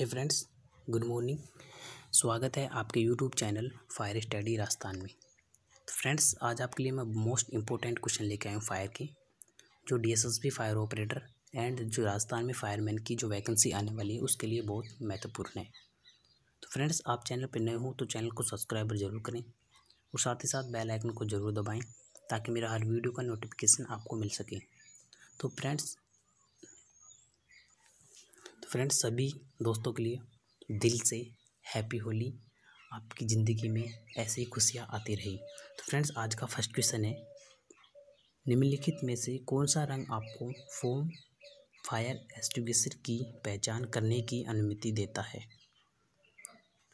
hi friends good morning स्वागत है आपके YouTube channel fire study Rajasthan में तो फ्रेंड्स आज आपके लिए मैं मोस्ट इम्पोर्टेंट क्वेश्चन लेके आया हूँ फायर के जो डीएसएसबी फायर ऑपरेटर एंड जो राजस्थान में फायरमैन की जो वैकेंसी आने वाली है उसके लिए बहुत महत्वपूर्ण है तो फ्रेंड्स आप चैनल पर नए हो तो चैनल को सब्सक्राइब जरूर करें और साथ ही साथ बेल आइकन को ज़रूर दबाएँ ताकि मेरा हर वीडियो का नोटिफिकेशन आपको मिल सके तो फ्रेंड्स फ्रेंड्स सभी दोस्तों के लिए दिल से हैप्पी होली आपकी ज़िंदगी में ऐसे ही खुशियाँ आती रही तो फ्रेंड्स आज का फर्स्ट क्वेश्चन है निम्नलिखित में से कौन सा रंग आपको फोम फायर एस्टिगेसर की पहचान करने की अनुमति देता है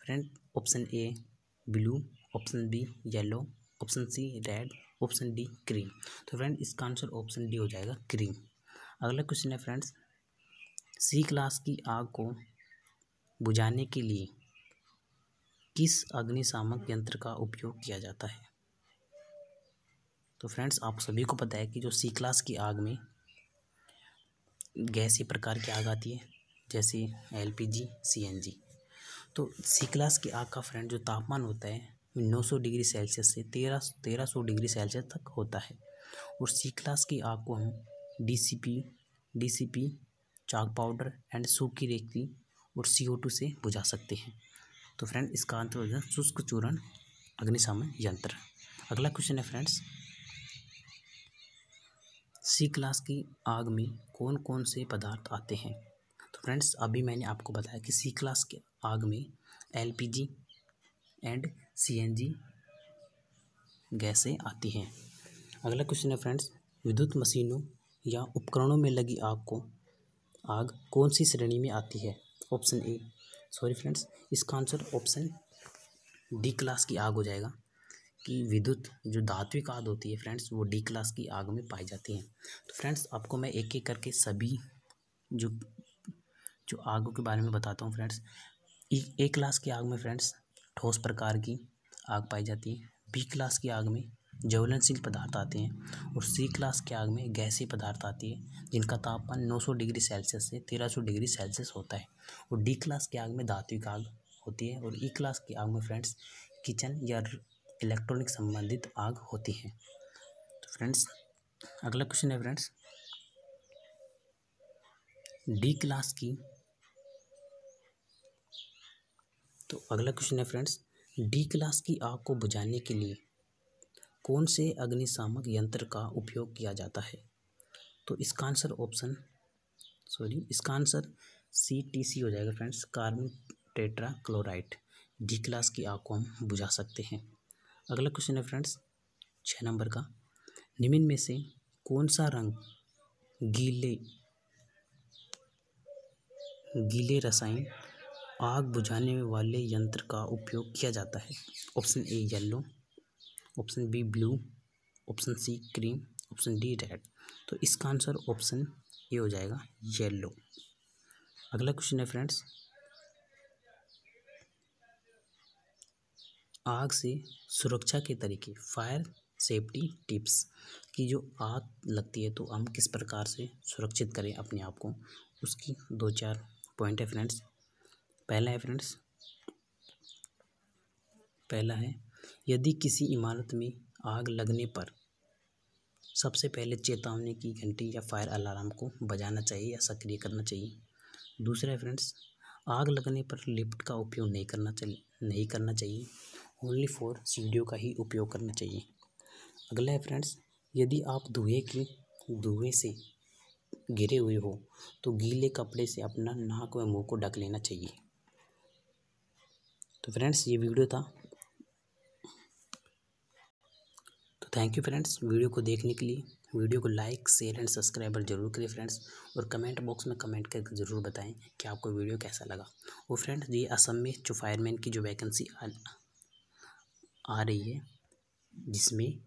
friend option A blue option B yellow option C red option D cream तो फ्रेंड इसका आंसर ऑप्शन डी हो जाएगा क्रीम अगला क्वेश्चन है फ्रेंड्स सी क्लास की आग को बुझाने के लिए किस अग्निशामक यंत्र का उपयोग किया जाता है तो फ्रेंड्स आप सभी को पता है कि जो सी क्लास की आग में गैसी प्रकार की आग आती है जैसे एलपीजी सीएनजी तो सी क्लास की आग का फ्रेंड जो तापमान होता है 900 डिग्री सेल्सियस से 13 1300 डिग्री सेल्सियस तक होता है और सी क्लास की आग को हम DCP DCP chalk powder and सूखी रेखी और सी से बुझा सकते हैं तो फ्रेंड इसका अंतर हो गया शुष्क चूरण अग्निशामन यंत्र अगला क्वेश्चन है फ्रेंड्स सी क्लास की आग में कौन कौन से पदार्थ आते हैं तो फ्रेंड्स अभी मैंने आपको बताया कि सी क्लास की आग में एलपीजी एंड सीएनजी गैसें आती हैं अगला क्वेश्चन है फ्रेंड्स विद्युत मशीनों या उपकरणों में लगी आग को आग कौन सी श्रेणी में आती है ऑप्शन ए सॉरी फ्रेंड्स इसका आंसर ऑप्शन डी क्लास की आग हो जाएगा कि विद्युत जो धात्विक आग होती है फ्रेंड्स वो डी क्लास की आग में पाई जाती है तो फ्रेंड्स आपको मैं एक एक करके सभी जो जो आगों के बारे में बताता हूँ फ्रेंड्स ए क्लास की आग में फ्रेंड्स ठोस प्रकार की आग पाई जाती है बी क्लास की आग में ज्वलनशील पदार्थ आते हैं और सी क्लास के आग में गैसी पदार्थ आती है जिनका तापमान 900 डिग्री सेल्सियस से 1300 डिग्री सेल्सियस होता है और डी क्लास की आग में धात्विक आग होती है और ई क्लास की आग में फ्रेंड्स किचन या इलेक्ट्रॉनिक संबंधित आग होती है तो फ्रेंड्स अगला क्वेश्चन है फ्रेंड्स डी क्लास की तो अगला क्वेश्चन है फ्रेंड्स डी क्लास की आग को बुझाने के लिए कौन से अग्निशामक यंत्र का उपयोग किया जाता है तो इसका आंसर ऑप्शन सॉरी इसका आंसर सी टी सी हो जाएगा friends carbon tetrachloride D class की आग को हम बुझा सकते हैं अगला क्वेश्चन है फ्रेंड्स छः नंबर का निम्न में से कौन सा रंग गीले गीले रसायन आग बुझाने वाले यंत्र का उपयोग किया जाता है option A yellow option B blue option C cream option D red तो इसका आंसर ऑप्शन ए हो जाएगा येलो अगला क्वेश्चन है फ्रेंड्स आग से सुरक्षा के तरीके फायर सेफ्टी टिप्स कि जो आग लगती है तो हम किस प्रकार से सुरक्षित करें अपने आप को उसकी दो चार पॉइंट है फ्रेंड्स पहला है फ्रेंड्स पहला है यदि किसी इमारत में आग लगने पर सबसे पहले चेतावनी की घंटी या फायर अलार्म को बजाना चाहिए या सक्रिय करना चाहिए दूसरा है फ्रेंड्स आग लगने पर लिफ्ट का उपयोग नहीं करना चाहिए नहीं करना चाहिए ओनली फॉर सीढ़ियों का ही उपयोग करना चाहिए अगला है फ्रेंड्स यदि आप धुएँ की धुएँ से गिरे हुए हो तो गीले कपड़े से अपना नाक व मुंह को ढक लेना चाहिए तो फ्रेंड्स ये वीडियो था थैंक यू फ्रेंड्स वीडियो को देखने के लिए वीडियो को लाइक शेयर एंड सब्सक्राइबर जरूर करें फ्रेंड्स और कमेंट बॉक्स में कमेंट करके ज़रूर बताएं कि आपको वीडियो कैसा लगा वो फ्रेंड्स ये असम में जो फायरमैन की जो वैकेंसी आ, आ रही है जिसमें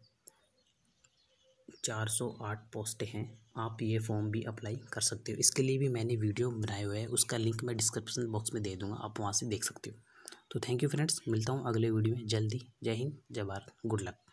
चार सौ आठ हैं आप ये फॉर्म भी अप्लाई कर सकते हो इसके लिए भी मैंने वीडियो बनाया हुआ है उसका लिंक मैं डिस्क्रिप्सन बॉक्स में दे दूँगा आप वहाँ से देख सकते हो तो थैंक यू फ्रेंड्स मिलता हूँ अगले वीडियो में जल्दी जय हिंद जय भारत गुड लक